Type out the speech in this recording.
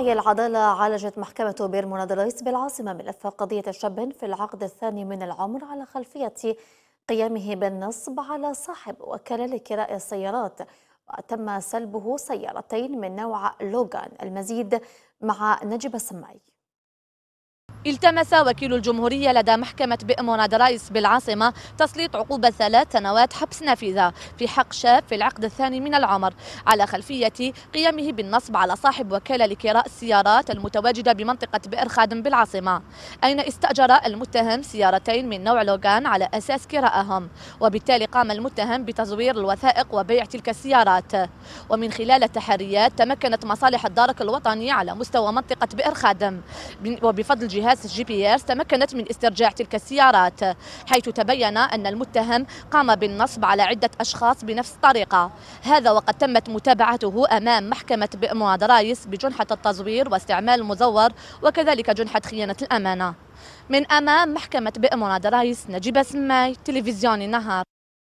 أي العدالة عالجت محكمة بير درايس بالعاصمة ملف قضية شاب في العقد الثاني من العمر على خلفية قيامه بالنصب على صاحب وكالة لكراء السيارات وتم سلبه سيارتين من نوع لوغان المزيد مع نجيب السماي التمس وكيل الجمهورية لدى محكمة بئمون درايس بالعاصمة تسليط عقوبة ثلاث سنوات حبس نافذة في حق شاب في العقد الثاني من العمر على خلفية قيامه بالنصب على صاحب وكالة لكراء السيارات المتواجدة بمنطقة بئر خادم بالعاصمة أين استأجر المتهم سيارتين من نوع لوغان على أساس كراءهم وبالتالي قام المتهم بتزوير الوثائق وبيع تلك السيارات ومن خلال التحريات تمكنت مصالح الدارك الوطني على مستوى منطقة بئر خادم وبفضل جهات جهاز الجي بي اس تمكنت من استرجاع تلك السيارات حيث تبين أن المتهم قام بالنصب على عدة أشخاص بنفس الطريقة هذا وقد تمت متابعته أمام محكمة بئموا رايس بجنحة التزوير واستعمال المزور وكذلك جنحة خيانة الأمانة من أمام محكمة بئمنا رايس نجيب سماي تلفزيون النهار